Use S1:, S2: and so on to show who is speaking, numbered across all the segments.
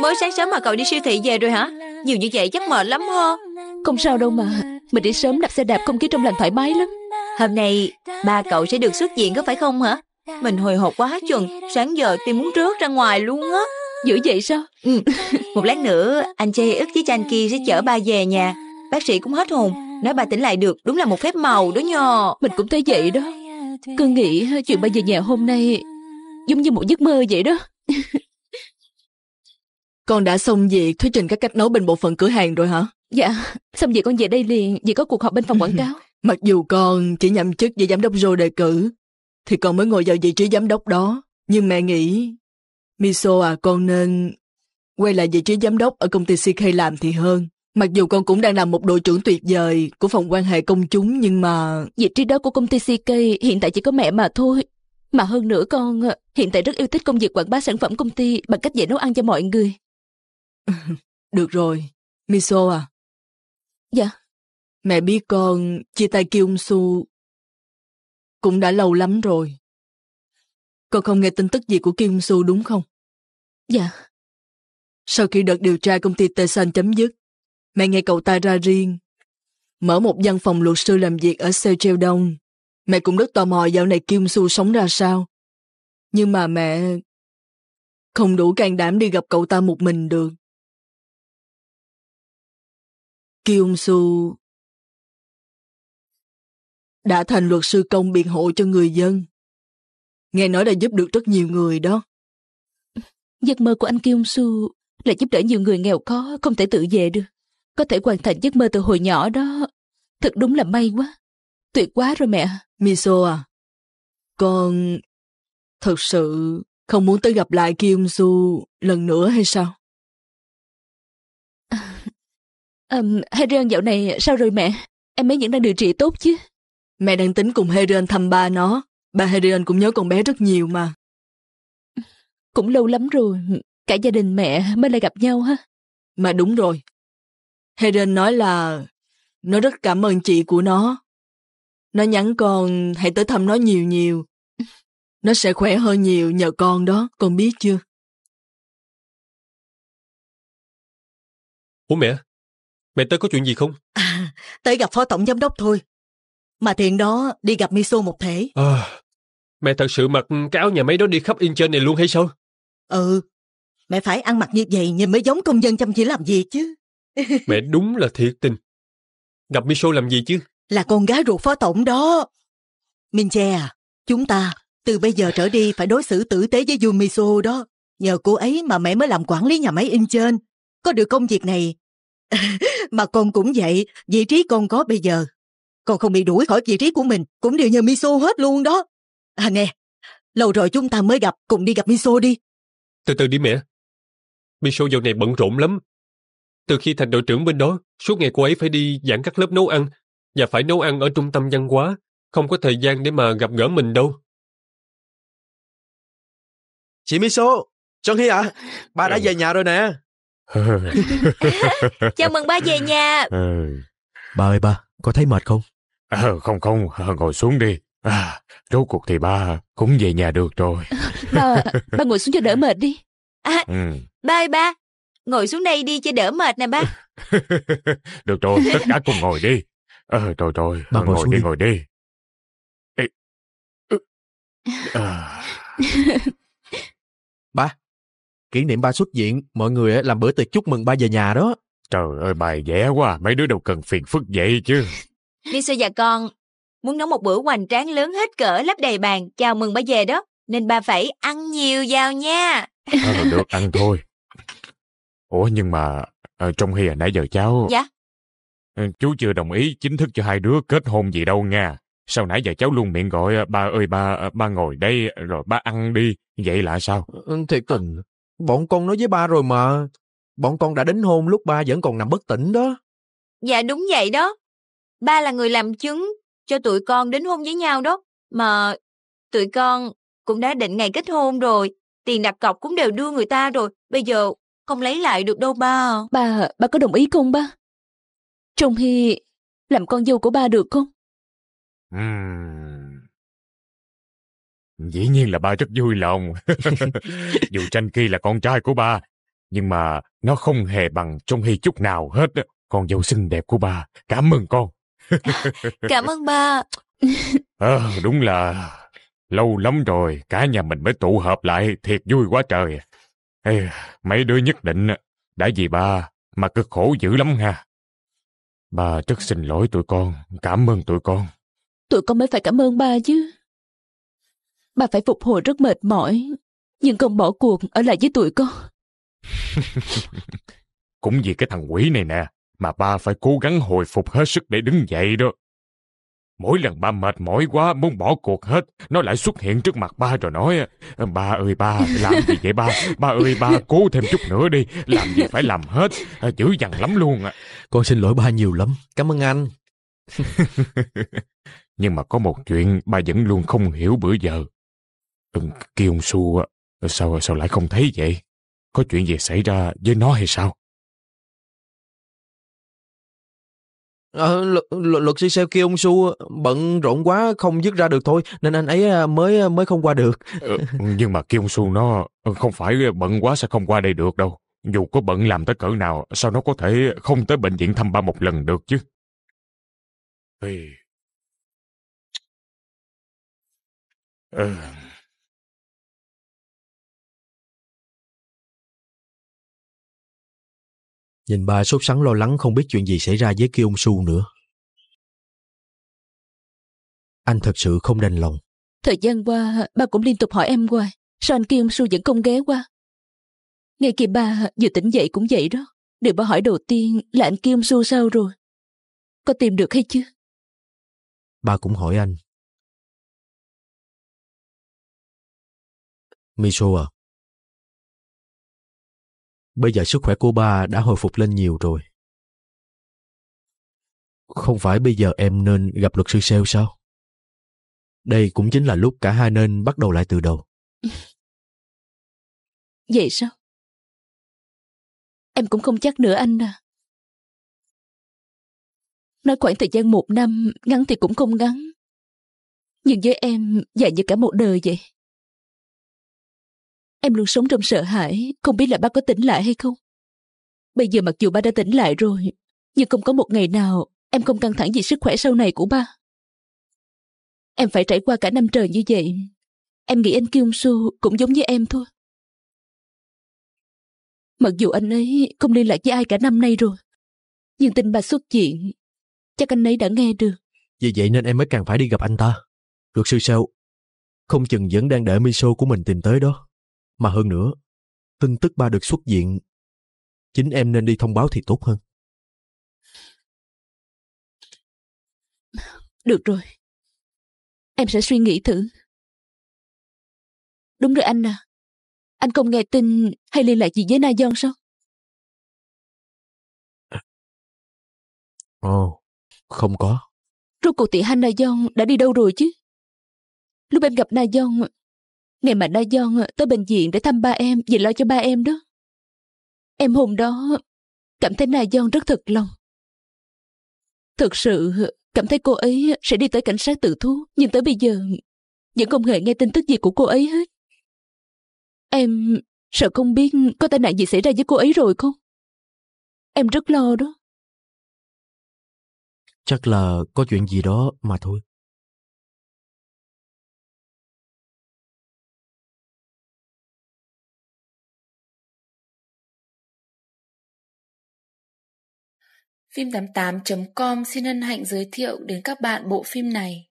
S1: Mới sáng sớm mà cậu đi siêu thị về rồi hả
S2: Nhiều như vậy chắc mệt lắm ho
S3: Không sao đâu mà Mình đi sớm đạp xe đạp không khí trong lành thoải mái lắm Hôm nay ba cậu sẽ được xuất diện có phải không hả Mình hồi hộp quá chừng
S2: Sáng giờ tim muốn rớt ra ngoài luôn á Dữ vậy sao ừ. Một lát nữa anh Chê
S3: ức với Chan kia sẽ chở ba về nhà Bác sĩ cũng hết hồn Nói bà tỉnh lại được đúng là một phép màu đó nho. Mình cũng thấy vậy đó Cứ nghĩ chuyện ba về nhà hôm nay Giống như
S4: một giấc mơ vậy đó Con đã xong việc thuyết trình các cách nấu bên bộ phận cửa hàng rồi hả?
S3: Dạ, xong việc con về đây liền, vì có cuộc họp bên phòng quảng cáo.
S4: Mặc dù con chỉ nhậm chức về giám đốc rồi đề cử, thì con mới ngồi vào vị trí giám đốc đó. Nhưng mẹ nghĩ, Miso à con nên quay lại vị trí giám đốc ở công ty CK làm thì hơn. Mặc dù con cũng đang làm một đội trưởng tuyệt vời của phòng quan hệ công chúng nhưng mà...
S3: Vị trí đó của công ty CK hiện tại chỉ có mẹ mà thôi. Mà hơn nữa con hiện tại rất yêu thích công việc quảng bá sản phẩm công ty bằng cách dạy nấu ăn cho mọi người.
S4: Được rồi, Miso à? Dạ. Mẹ biết con chia tay Kyung Su cũng đã lâu lắm rồi. Con không nghe tin tức gì của Kyung Su đúng không? Dạ. Sau khi đợt điều tra công ty Tesan chấm dứt, mẹ nghe cậu ta ra riêng, mở một văn phòng luật sư làm việc ở Seo Đông. Mẹ cũng rất tò mò dạo này Kim Su sống ra sao. Nhưng mà mẹ không đủ can đảm đi gặp cậu ta một mình được.
S1: Kyung Su
S4: đã thành luật sư công biện hộ cho người dân. Nghe nói đã giúp được rất nhiều người đó.
S3: Giấc mơ của anh Kyung Su là giúp đỡ nhiều người nghèo khó không thể tự về được. Có thể hoàn thành giấc mơ từ hồi nhỏ đó. Thật đúng là may quá.
S4: Tuyệt quá rồi mẹ. Miso à, con thật sự không muốn tới gặp lại Kyung Su lần nữa hay sao? Um, Heren dạo này sao rồi mẹ? Em mấy vẫn đang điều trị tốt chứ? Mẹ đang tính cùng Heren thăm ba nó. Ba Heren cũng nhớ con bé rất nhiều mà. Cũng lâu lắm rồi, cả gia đình mẹ mới lại gặp nhau ha. Mà đúng rồi. Heren nói là nó rất cảm ơn chị của nó. Nó nhắn con hãy tới thăm nó nhiều nhiều. Nó sẽ khỏe hơn nhiều nhờ con
S1: đó, con biết chưa?
S5: Bố mẹ, Mẹ tới có chuyện gì không? À,
S4: tới gặp phó tổng giám đốc thôi. Mà thiện đó đi gặp Miso một thể.
S5: À, mẹ thật sự mặc cái áo nhà máy đó đi khắp Incheon này luôn hay sao?
S4: Ừ, mẹ phải ăn mặc như vậy nhìn mới giống công dân chăm chỉ làm gì chứ.
S5: mẹ đúng là thiệt tình. Gặp Miso làm gì chứ?
S4: Là con gái ruột phó tổng đó. Minh Che à, chúng ta từ bây giờ trở đi phải đối xử tử tế với Yumiso đó. Nhờ cô ấy mà mẹ mới làm quản lý nhà máy in trên. Có được công việc này mà con cũng vậy vị trí con có bây giờ con không bị đuổi khỏi vị trí của mình cũng đều nhờ miso hết luôn đó à nè lâu rồi chúng ta mới gặp cùng đi
S5: gặp miso đi từ từ đi mẹ miso dạo này bận rộn lắm từ khi thành đội trưởng bên đó suốt ngày cô ấy phải đi giảng các lớp nấu ăn và phải nấu ăn ở trung tâm văn hóa không có thời gian để mà gặp gỡ mình đâu chị miso John Hy à, bà đã về nhà rồi nè.
S6: Chào mừng ba về nhà. Ừ. Ba ơi ba, có thấy mệt không? À, không không, ờ, ngồi xuống đi. À, rốt cuộc thì ba cũng về nhà được rồi. Ba, ba ngồi
S3: xuống cho đỡ mệt đi. À, ừ. ba ơi ba, ngồi xuống đây đi cho đỡ mệt nè ba.
S6: được rồi, tất cả cùng ngồi đi. Ờ, à, rồi rồi, ba ngồi, ngồi đi, đi, ngồi đi.
S5: Ê, à. ba, kỷ niệm ba xuất diện, mọi người làm bữa tiệc chúc mừng ba về nhà đó.
S6: Trời ơi, bài vẽ quá, mấy đứa đâu cần phiền phức vậy chứ.
S2: Đi xưa con, muốn nấu một bữa hoành tráng lớn hết cỡ lấp đầy bàn, chào mừng ba về đó, nên ba phải ăn nhiều vào nha.
S6: À, được, ăn thôi. Ủa nhưng mà à, trong khi à, nãy giờ cháu... Dạ? Ờ, chú chưa đồng ý chính thức cho hai đứa kết hôn gì đâu nha. Sao nãy giờ cháu luôn miệng gọi ờ, ba ơi ba, ba ngồi đây rồi ba ăn đi. Vậy là
S5: sao? Thiệt tình, Bọn con nói với ba rồi mà. Bọn con đã đến hôn lúc ba vẫn còn nằm bất tỉnh đó.
S2: Dạ đúng vậy đó. Ba là người làm chứng cho tụi con đến hôn với nhau đó. Mà tụi con cũng đã định ngày kết hôn rồi. Tiền đặt cọc cũng đều đưa người ta rồi. Bây giờ không lấy lại được đâu ba.
S3: Ba, ba có
S1: đồng ý không ba? Trong khi làm con dâu của ba được không?
S6: Uhm, Dĩ nhiên là ba rất vui lòng. Dù tranh kia là con trai của ba, nhưng mà nó không hề bằng trong hy chút nào hết. Con dâu xinh đẹp của ba, cảm ơn con. cảm ơn
S2: ba.
S6: ờ, đúng là lâu lắm rồi, cả nhà mình mới tụ họp lại, thiệt vui quá trời. Ê, mấy đứa nhất định đã vì ba mà cực khổ dữ lắm ha. ba rất xin lỗi tụi con, cảm ơn tụi con.
S3: Tụi con mới phải cảm ơn ba chứ. Bà phải phục hồi rất mệt mỏi. Nhưng không bỏ cuộc ở lại với tụi con.
S6: Cũng vì cái thằng quỷ này nè, mà ba phải cố gắng hồi phục hết sức để đứng dậy đó. Mỗi lần ba mệt mỏi quá, muốn bỏ cuộc hết, nó lại xuất hiện trước mặt ba rồi nói, ba ơi ba, làm gì vậy ba, ba ơi ba, cố thêm chút nữa đi, làm gì phải làm hết, dữ dằn lắm luôn à. Con xin lỗi ba nhiều lắm, cảm ơn anh. Nhưng mà có một chuyện ba vẫn luôn không hiểu bữa giờ. Ừ, Kiều Su sao sao lại không thấy vậy? Có chuyện gì xảy ra với nó hay sao?
S5: à, ờ, luật, luật, luật sư Seo kêu ông Su bận rộn quá không dứt ra được thôi nên anh ấy à, mới à, mới không qua được. ừ, nhưng mà kêu ông Su
S6: nó ờ, không phải bận quá sẽ không qua đây được đâu. Dù có bận làm tới cỡ nào sao nó có thể không tới bệnh viện thăm ba một lần được chứ. Ê...
S1: Ừ. Nhìn bà sốt
S5: sắng lo lắng không biết chuyện gì xảy ra với Kiêu Su nữa. Anh thật sự không đành lòng.
S3: Thời gian qua, ba cũng liên tục hỏi em hoài. Sao anh Kiêu Su vẫn không ghé qua? ngay kia ba vừa tỉnh dậy cũng vậy đó. Điều ba hỏi đầu
S1: tiên là anh Kiêu Su sao rồi? Có tìm được hay chưa? Ba cũng hỏi anh. Miso à, Bây giờ sức khỏe của ba đã hồi phục lên nhiều rồi. Không phải bây giờ em nên gặp luật sư seo sao? Đây cũng chính là lúc cả hai nên bắt đầu lại từ đầu. Vậy sao? Em cũng không chắc nữa anh à. Nói khoảng thời gian một năm, ngắn thì cũng không ngắn. Nhưng với em, dài như cả một đời vậy.
S3: Em luôn sống trong sợ hãi, không biết là ba có tỉnh lại hay không. Bây giờ mặc dù ba đã tỉnh lại rồi, nhưng không có một ngày nào em không căng thẳng vì sức khỏe sau này của ba. Em phải trải qua cả năm trời như vậy. Em nghĩ anh Kyung Su cũng giống như em thôi. Mặc dù anh ấy không liên lạc với ai cả năm nay rồi, nhưng tin bà xuất diện, chắc anh ấy đã nghe được.
S5: Vì vậy nên em mới càng phải đi gặp anh ta. Luật sư sao? Không chừng vẫn đang để miso của mình tìm tới đó. Mà hơn nữa, tin tức ba được xuất diện, chính em nên đi thông báo thì tốt hơn.
S1: Được rồi. Em sẽ suy nghĩ thử. Đúng rồi anh à. Anh không nghe tin hay liên lạc gì với Na Gion sao? Ồ, không có. Rốt cuộc tỷ Hanh Na Gion đã đi đâu rồi chứ? Lúc em gặp Na Gion Ngày mà đa giòn à, tới bệnh
S3: viện để thăm ba em vì lo cho ba em đó. Em hôm đó cảm thấy Na Giòn rất thật lòng. Thực sự, cảm thấy cô ấy sẽ đi tới cảnh sát tự thú, nhưng tới bây giờ vẫn không hề nghe tin tức gì của cô ấy hết. Em sợ không biết có tai nạn gì xảy ra với cô ấy rồi không? Em rất
S1: lo đó. Chắc là có chuyện gì đó mà thôi. Phim88.com xin hân hạnh giới thiệu đến các bạn bộ phim này.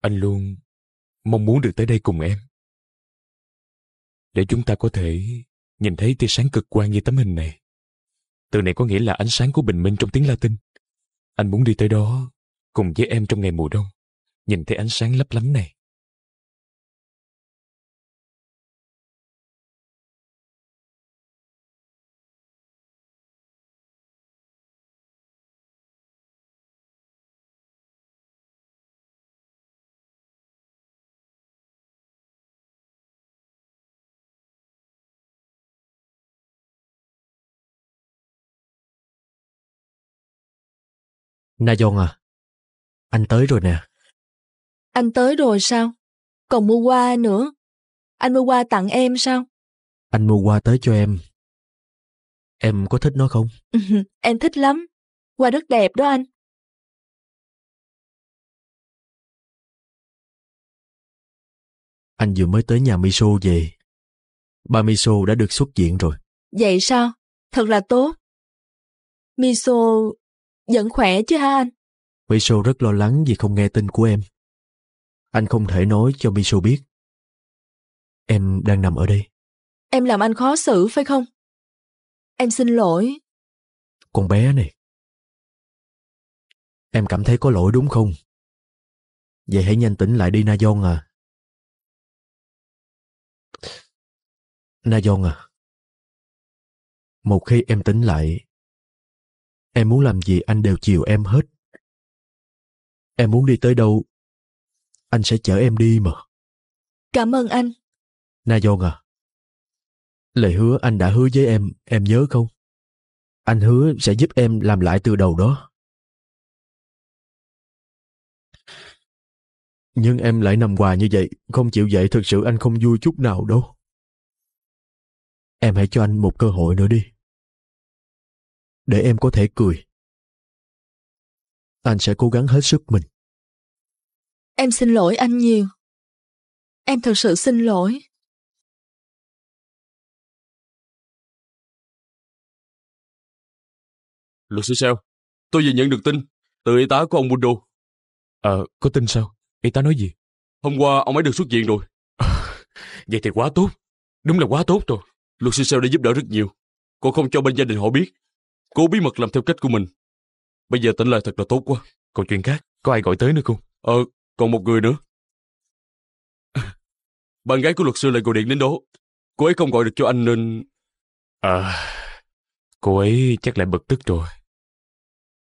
S1: Anh luôn
S6: mong muốn được tới đây cùng em. Để chúng ta có thể nhìn thấy tia sáng cực quang như tấm hình này. Từ này có nghĩa là ánh sáng của bình minh trong tiếng Latin. Anh muốn đi tới đó cùng với em trong ngày mùa đông, nhìn thấy ánh sáng lấp lánh này.
S1: Nayon à, anh tới rồi nè. Anh tới rồi sao?
S2: Còn mua qua nữa. Anh mua qua tặng em sao?
S1: Anh mua qua tới cho em. Em có thích nó không? Ừ, em thích lắm. Qua rất đẹp đó anh.
S5: Anh vừa mới tới nhà Miso về. Ba Miso đã được xuất viện rồi.
S1: Vậy sao? Thật là tốt. Miso vẫn
S2: khỏe chứ ha anh?
S5: Miso rất lo lắng vì không nghe tin của em. Anh không thể nói cho Miso biết. Em đang nằm ở đây.
S1: Em làm anh khó xử phải không? Em xin lỗi. Con bé này. Em cảm thấy có lỗi đúng không? Vậy hãy nhanh tỉnh lại đi Na à. Na à. Một khi em tỉnh lại, Em muốn làm gì anh đều chiều em hết. Em muốn đi tới đâu, anh sẽ chở em đi mà.
S4: Cảm ơn anh.
S5: Nayon à, lời hứa anh đã hứa với em, em nhớ không? Anh hứa sẽ giúp em làm lại từ đầu đó.
S1: Nhưng em lại nằm hoài như vậy, không chịu dậy Thật sự anh không vui chút nào đâu. Em hãy cho anh một cơ hội nữa đi để em có thể cười. Anh sẽ cố gắng hết sức mình. Em xin lỗi anh nhiều. Em thật sự xin lỗi. Luật sư sao? Tôi vừa nhận được
S5: tin từ y tá của ông Bundo. Ờ, à,
S6: có tin sao? Y tá nói gì?
S5: Hôm qua ông ấy được xuất viện rồi. À, vậy thì quá tốt. Đúng là quá tốt rồi. Luật sư sao đã giúp đỡ rất nhiều. Cô không cho bên gia đình họ biết. Cô bí mật làm theo cách của mình. Bây giờ tỉnh lại thật là tốt quá. Còn chuyện khác, có ai gọi tới nữa không? Ờ, còn một người nữa. Bạn gái của luật sư lại gọi điện đến đó. Cô ấy không gọi được cho anh nên...
S6: À, cô ấy chắc lại bực tức rồi.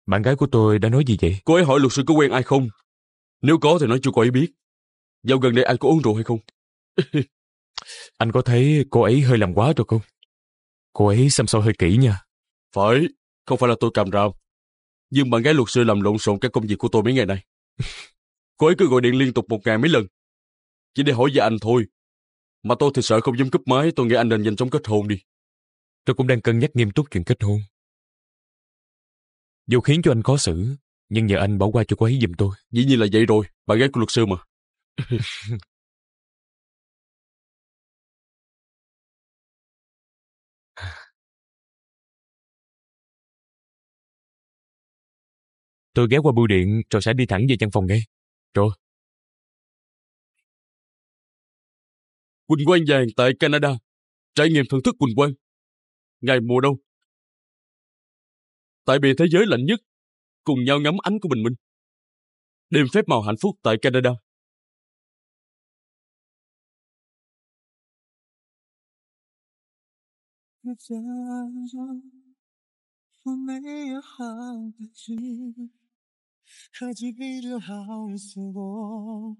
S6: Bạn gái của tôi đã nói gì vậy?
S5: Cô ấy hỏi luật sư có quen ai không? Nếu có thì nói cho cô ấy biết. Dạo gần đây anh có uống rượu hay không?
S6: anh có thấy cô ấy hơi làm quá rồi không? Cô ấy xăm soi hơi kỹ nha.
S5: Phải, không phải là tôi cầm rào, Nhưng bạn gái luật sư làm lộn xộn các công việc của tôi mấy ngày nay. cô ấy cứ gọi điện liên tục một ngày mấy lần. Chỉ để hỏi về anh thôi. Mà tôi thì sợ không dám cúp máy, tôi nghĩ anh nên nhanh chóng kết hôn đi. Tôi cũng đang cân nhắc nghiêm túc chuyện kết hôn. Dù khiến cho anh khó xử, nhưng nhờ anh bỏ qua cho cô ấy giùm tôi. Dĩ nhiên là vậy rồi, bạn gái của luật sư mà.
S1: Tôi ghé qua bưu điện rồi sẽ đi thẳng về văn phòng ngay. Rồi. Quỳnh quang vàng tại Canada. Trải nghiệm thưởng thức quỳnh quang. Ngày mùa đông. Tại bìa thế giới lạnh nhất, cùng nhau ngắm ánh của bình minh. Đêm phép màu hạnh phúc tại Canada. Hãy subscribe cho kênh Ghiền Mì Gõ Để không bỏ lỡ những video
S7: hấp dẫn 거짓말을 하우스고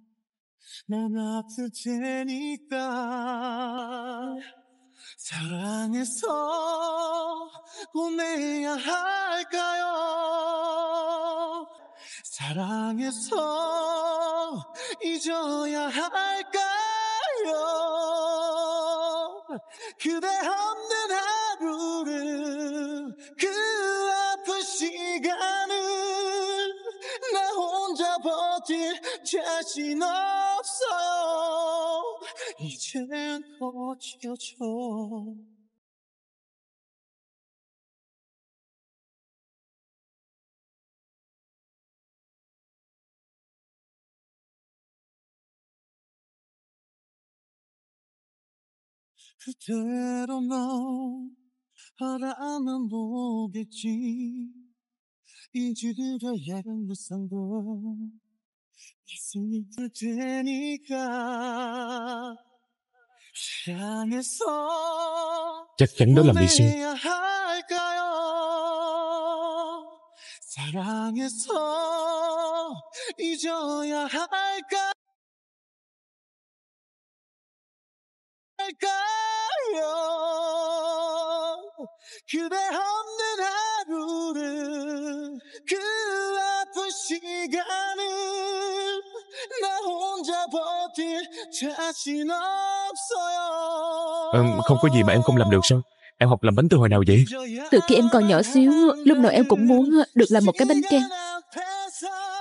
S7: 난 아플 테니까 사랑해서 보내야 할까요? 사랑해서 잊어야 할까요? 그대 없는 하루를 그 아픈 시간을 자신 없어
S1: 이젠 고쳐줘 그대로 널 바라만 보겠지 잊으려
S7: 무상도 있을 테니까 사랑해서 잭갱더 할까요? 사랑해서
S1: 잊어야 할까? 할까요?
S7: 그대 없는 하루를 그그 시간을 나 혼자 버틸 자신
S6: 없어요. Ừ, không có gì mà em không làm được sao? Em học làm bánh từ hồi nào vậy?
S3: Từ khi em còn nhỏ xíu, lúc nào em cũng muốn được làm một cái bánh kem.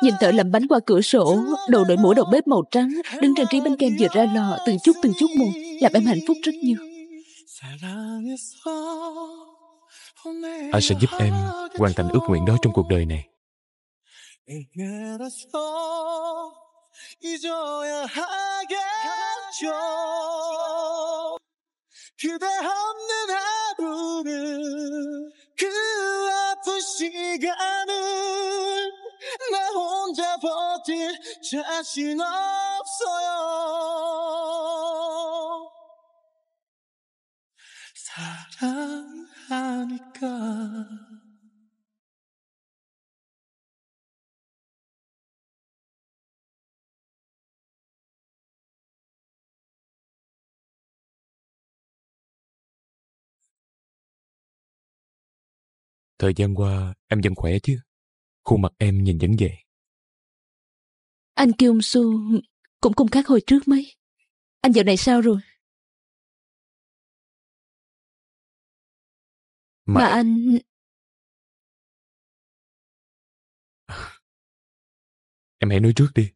S3: Nhìn thợ làm bánh qua cửa sổ, đầu đội mũ đầu bếp màu trắng, đứng trang trí bánh kem vừa ra lò, từng chút từng chút một, làm em hạnh phúc rất nhiều.
S6: Anh sẽ giúp em hoàn thành ước nguyện đó trong cuộc đời này.
S7: 해결하죠 잊어야 하겠죠 그대 없는 하루는그 아픈 시간을 나 혼자 버틸 자신
S1: 없어요 사랑하니까 Thời gian qua em vẫn khỏe chứ? Khuôn mặt em nhìn vẫn vậy. Anh Kyung Su cũng không khác hồi trước mấy. Anh dạo này sao rồi? Mà, mà anh... Em hãy nói trước đi.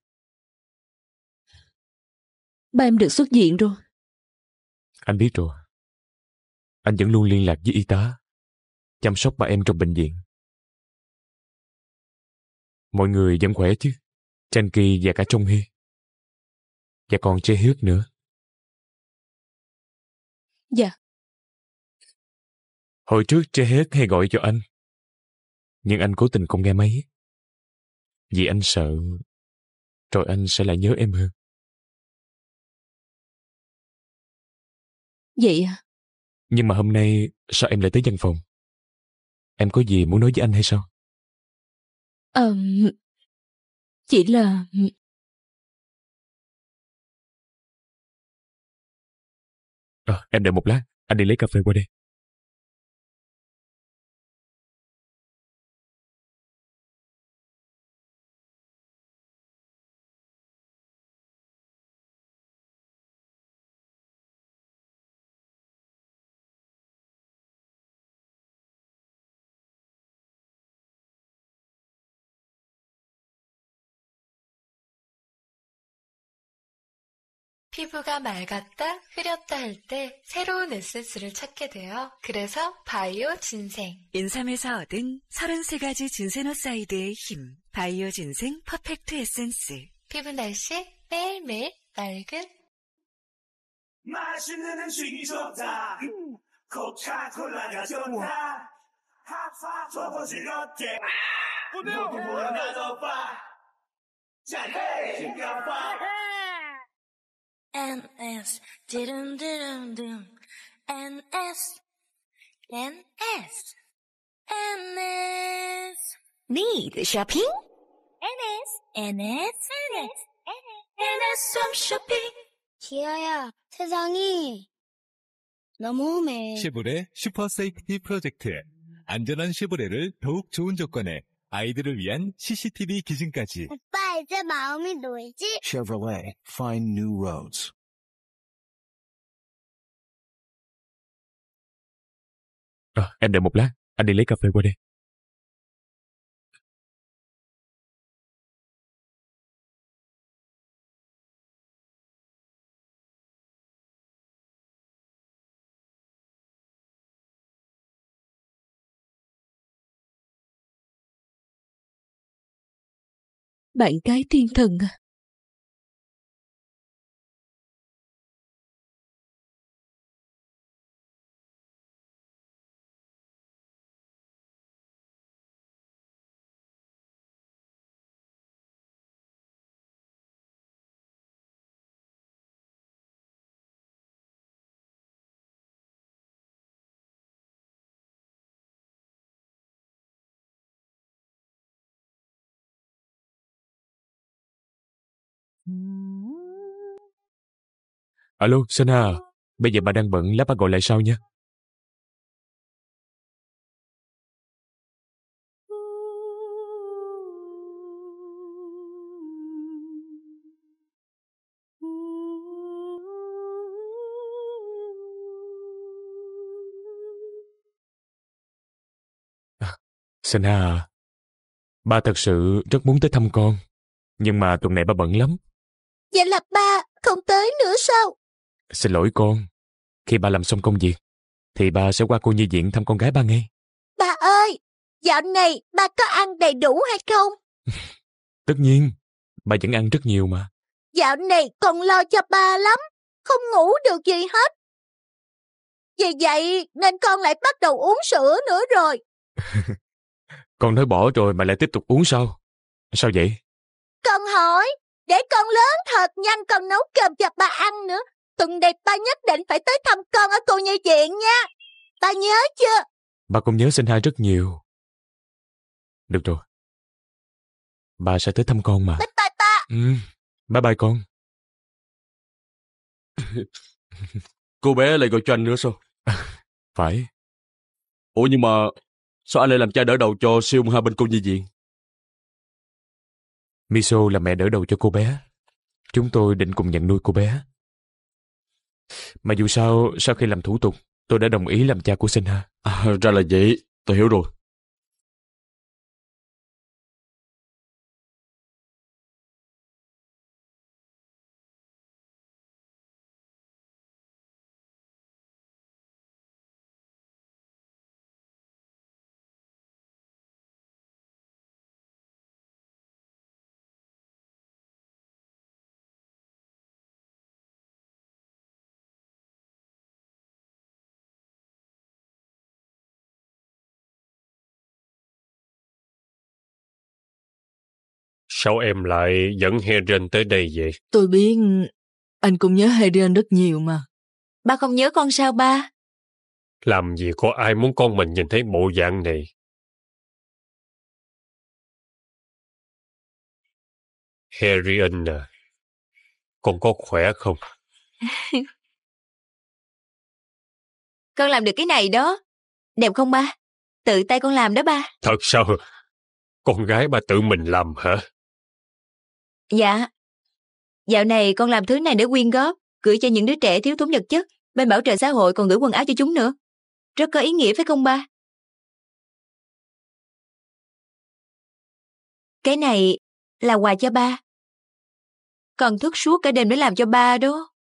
S1: Ba em được xuất viện rồi. Anh biết rồi. Anh vẫn luôn liên lạc với y tá chăm sóc ba em trong bệnh viện. Mọi người vẫn khỏe chứ, Chanh Kỳ và cả Trung Hy. Và còn Chê Hiếu nữa. Dạ. Hồi trước Chê Hiếu hay gọi cho anh. Nhưng anh cố tình không nghe máy. Vì anh sợ rồi anh sẽ lại nhớ em hơn. Vậy à? Nhưng mà hôm nay sao em lại tới văn phòng? Em có gì muốn nói với anh hay sao? Ờ... Chỉ là... Ờ, em đợi một lát, anh đi lấy cà phê qua đây. 피부가 맑았다, 흐렸다 할 때 새로운 에센스를 찾게 돼요.
S4: 그래서 바이오 진생. 인삼에서 얻은 33가지 진세노사이드의 힘. 바이오 진생 퍼펙트 에센스. 피부 날씨 매일매일 맑은
S7: 맛있는 음식이 좋다. 코카콜라가 좋다. 하파 터보질 어때? 오늘 뭐라도 봐. 잘해, 신가봐. NS 디름디름듬 NS NS NS
S1: need shopping?
S7: NS NS NS NS 홈 쇼핑 기아야 세상이 너무 해
S6: 시브레 슈퍼 세이프티 프로젝트 안전한 시브레를 더욱 좋은 조건에 아이들을 위한 CCTV 기증까지
S7: 오빠
S1: Chevrolet, find new roads. À, em đợi một lát, anh đi lấy cà phê qua đây. Bạn gái thiên thần à? Alo, Sana à? Bây giờ bà đang bận, lát bà gọi lại sau nha. À, Sana à, ba thật sự
S6: rất muốn tới thăm con, nhưng mà tuần này ba bận lắm,
S7: Vậy dạ là ba không tới nữa sao?
S6: Xin lỗi con. Khi ba làm xong công việc, thì ba sẽ qua cô nhi viện thăm con gái ba ngay.
S7: Ba ơi, dạo này ba có ăn đầy đủ hay không?
S6: Tất nhiên, ba vẫn ăn rất nhiều mà.
S7: Dạo này còn lo cho ba lắm, không ngủ được gì hết. Vì vậy nên con lại bắt đầu uống sữa nữa rồi.
S6: con nói bỏ rồi mà lại tiếp tục uống sao? Sao vậy?
S7: Con hỏi, để con lớn thật nhanh con nấu cơm cho ba ăn nữa. Tuần này ba nhất định phải tới thăm con ở cô nhi viện nha. Ba nhớ
S1: chưa?
S6: Ba cũng nhớ sinh hai rất nhiều. Được rồi.
S1: Ba sẽ tới thăm con mà. Bye bye ba. Ừ, bye bye con.
S5: cô bé lại gọi cho anh nữa sao? phải. Ủa nhưng mà sao anh lại làm cha đỡ đầu cho siêu hai bên cô nhi viện?
S6: Miso là mẹ đỡ đầu cho cô bé. Chúng tôi định cùng nhận nuôi cô bé. Mà dù sao, sau khi làm thủ tục, tôi đã đồng ý làm cha của Sinha.
S1: À, ra là vậy, tôi hiểu rồi.
S6: Sao em lại dẫn Heren tới đây vậy?
S4: Tôi biết anh cũng nhớ Heren rất nhiều mà. Ba không nhớ con sao ba?
S6: Làm gì có
S1: ai muốn con mình nhìn thấy bộ dạng này? Herian à, con có khỏe không? con làm được cái này đó.
S2: Đẹp không ba? Tự tay con làm đó ba.
S6: Thật sao? Con gái ba tự mình làm hả?
S2: Dạ. Dạo này con làm thứ này để quyên góp,
S1: gửi cho những đứa trẻ thiếu thốn vật chất, bên bảo trợ xã hội còn gửi quần áo cho chúng nữa. Rất có ý nghĩa phải không ba? Cái này là quà cho ba. Còn thức suốt cả đêm để làm cho ba đó.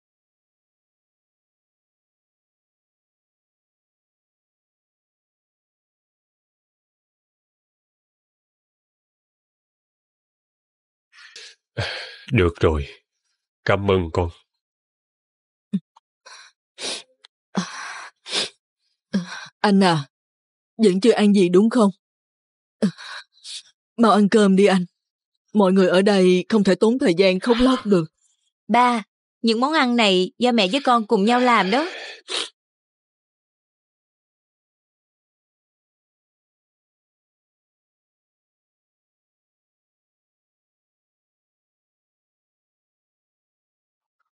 S1: Được rồi. Cảm ơn con. Anh
S4: à, vẫn chưa ăn gì đúng không? Mau ăn cơm đi anh. Mọi người ở đây không thể tốn thời gian khóc lóc được. Ba, những món
S2: ăn
S1: này do mẹ với con cùng nhau làm đó.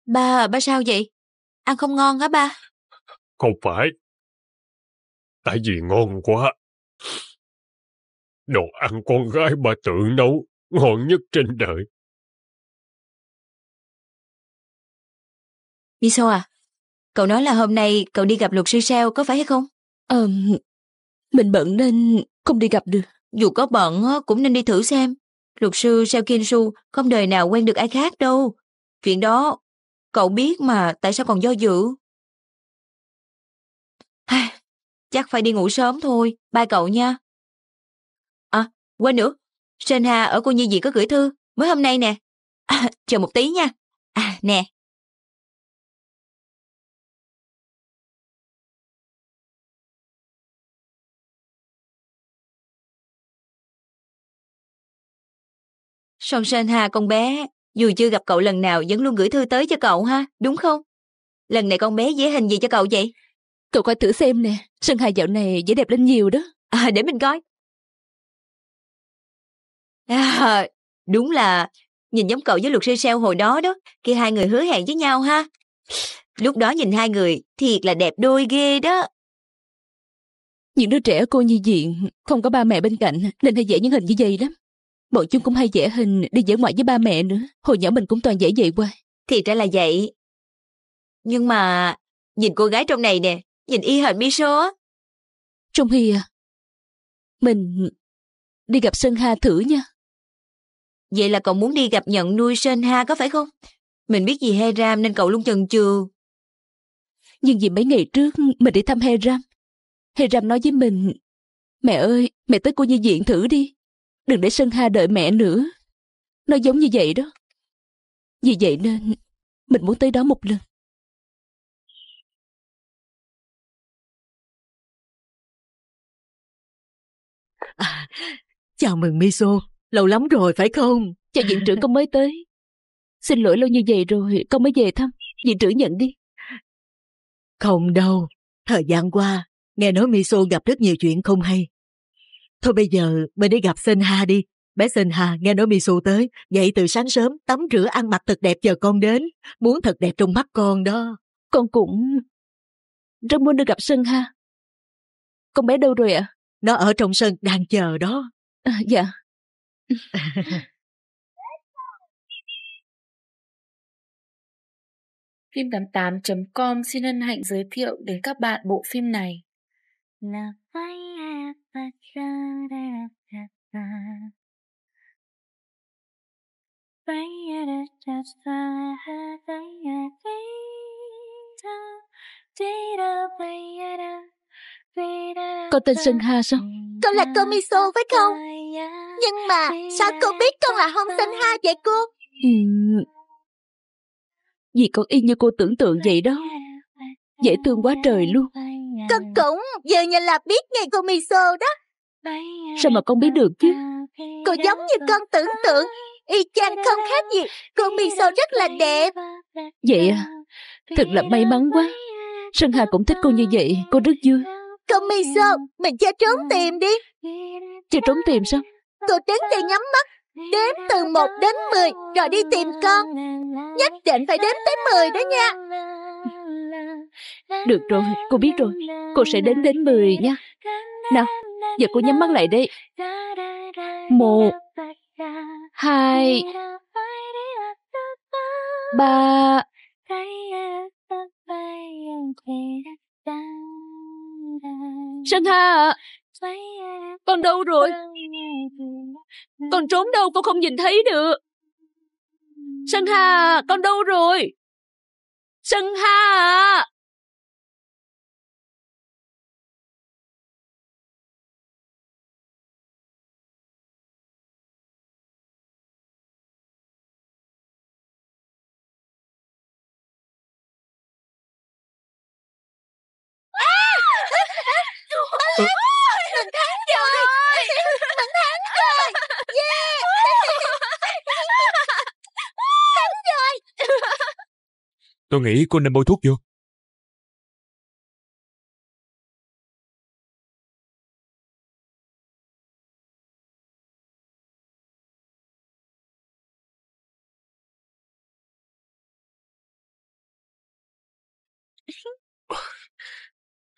S1: Ba, ba sao vậy? Ăn không ngon hả ba? Không phải. Tại vì ngon quá. Đồ ăn con gái ba tự nấu, ngon nhất trên đời. Miso à, cậu nói là hôm nay cậu đi gặp luật sư seo có phải hay không? Ờ,
S2: mình bận nên không đi gặp được. Dù có bận cũng nên đi thử xem. Luật sư Seo Kinsu không đời nào quen được ai khác đâu. Chuyện đó Cậu biết mà, tại sao còn do dự? chắc phải đi ngủ sớm thôi, bye cậu nha. À, quên nữa, Sơn Hà ở cô
S1: Nhi Dị có gửi thư, mới hôm nay nè. À, chờ một tí nha. À, nè. Son Sơn Hà con bé, dù chưa gặp cậu lần nào vẫn luôn gửi thư tới cho cậu ha,
S2: đúng không? Lần này con bé vẽ hình gì cho cậu vậy? Cậu coi thử xem nè, sân hài dạo này dễ đẹp lên nhiều đó. À, để mình coi. À, đúng là nhìn giống cậu với luật sư Seo hồi đó đó, khi hai người hứa hẹn với nhau ha. Lúc đó nhìn hai người thiệt là đẹp đôi ghê đó.
S3: Những đứa trẻ cô như diện, không có ba mẹ bên cạnh nên hay vẽ những hình như vậy lắm. Bọn chúng cũng hay dễ hình đi dễ ngoại với ba mẹ nữa. Hồi nhỏ mình cũng toàn dễ vậy qua. Thì ra là vậy.
S1: Nhưng mà... Nhìn cô gái trong này nè. Nhìn y hệt mi số Trung Hy à. Mình... Đi gặp Sơn Ha thử nha.
S2: Vậy là cậu muốn đi gặp nhận nuôi Sơn Ha có phải không? Mình biết gì Heram nên cậu luôn
S3: chần chừ. Nhưng vì mấy ngày trước mình đi thăm Heram. Heram nói với mình Mẹ ơi, mẹ tới cô nhi diện thử đi. Đừng để Sơn Ha đợi mẹ nữa.
S1: Nó giống như vậy đó. Vì vậy nên mình muốn tới đó một lần. À, chào mừng Miso, lâu lắm rồi
S3: phải không? Chào viện trưởng con mới tới. Xin lỗi lâu như vậy rồi, con mới về thăm.
S4: Viện trưởng nhận đi. Không đâu, thời gian qua, nghe nói Miso gặp rất nhiều chuyện không hay. Thôi bây giờ mình đi gặp Sên Ha đi. Bé Sên Hà nghe nói Misu tới, dậy từ sáng sớm, tắm rửa ăn mặc thật đẹp chờ con đến. Muốn thật đẹp trong mắt con đó. Con cũng... Rất muốn được gặp Sân Ha.
S1: Con bé đâu rồi ạ? Nó ở trong sân đang chờ đó. À, dạ. Phim88.com xin hân hạnh giới thiệu đến các bạn bộ phim này. Là
S7: vai con tên Sơn ha sao Con là cô Miso phải không Nhưng mà sao cô biết con là không Sơn Ha vậy cô
S3: ừ. Vì con y như cô tưởng tượng vậy đó Dễ thương quá trời luôn
S7: con cũng vừa nhà là biết ngay cô Miso đó
S3: Sao mà con biết được chứ
S7: Cô giống như con tưởng tượng Y chang không khác gì Cô Miso rất là đẹp
S3: Vậy à Thật là may mắn quá Sơn Hà cũng thích cô như vậy Cô rất vui
S7: Cô Miso Mình chơi trốn tìm đi Chơi trốn tìm sao Cô đứng đây nhắm mắt Đếm từ 1 đến 10 Rồi đi tìm con Nhất định phải đếm tới 10 đó nha
S3: được rồi, cô biết rồi Cô sẽ đến đến 10 nha Nào, giờ cô nhắm mắt lại đi Một
S7: Hai Ba Sơn Hà Con đâu rồi Con trốn đâu con
S1: không nhìn thấy được Sơn Hà Con đâu rồi Sơn Hà Tôi nghĩ cô nên bôi thuốc vô.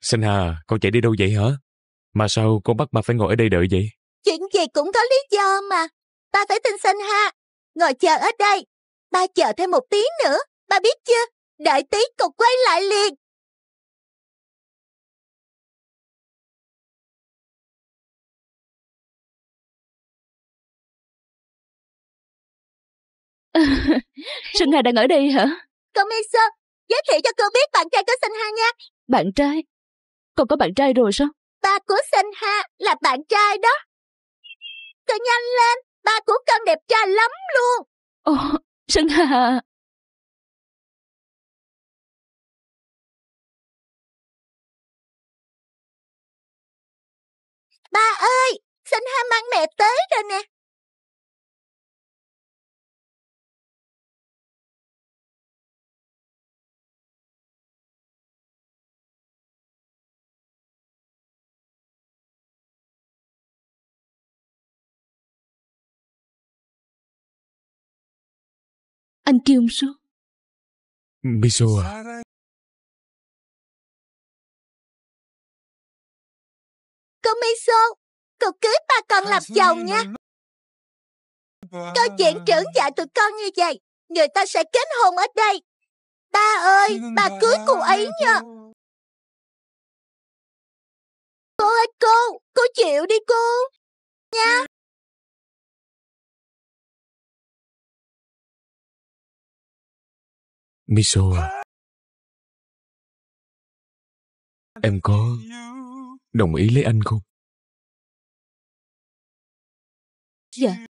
S6: Sinh Hà, con chạy đi đâu vậy hả? Mà sao con bắt bà phải ngồi ở đây đợi vậy?
S7: Chuyện gì cũng có lý do mà. Ba phải tin
S1: Sinh Hà. Ngồi chờ ở đây. Ba chờ thêm một tiếng nữa. Ba biết chưa? Đại tí cậu quay lại liền! Sơn Hà đang ở đây hả? Cậu Misa,
S7: giới thiệu cho cô biết bạn trai của Sinh Hà nha.
S3: Bạn trai? Cậu có bạn trai rồi sao?
S7: Ba của Sinh Hà là bạn trai đó. Cậu nhanh lên, ba của con
S1: đẹp trai lắm luôn. Ồ, Sơn Hà... Ba ơi, Sinh Ham mang mẹ tới rồi nè. Anh Kyung Soo. Miso à, Cô Comiso, cậu cưới ba con ờ, làm chồng nha. Có
S7: chuyện trưởng dạy tụi con như vậy, người ta sẽ kết hôn ở đây. Ba
S1: ơi, bà cưới cô ấy nha. Cô ơi cô, cô chịu đi cô, nha. Miso à Em có đồng ý lấy anh không? Dạ,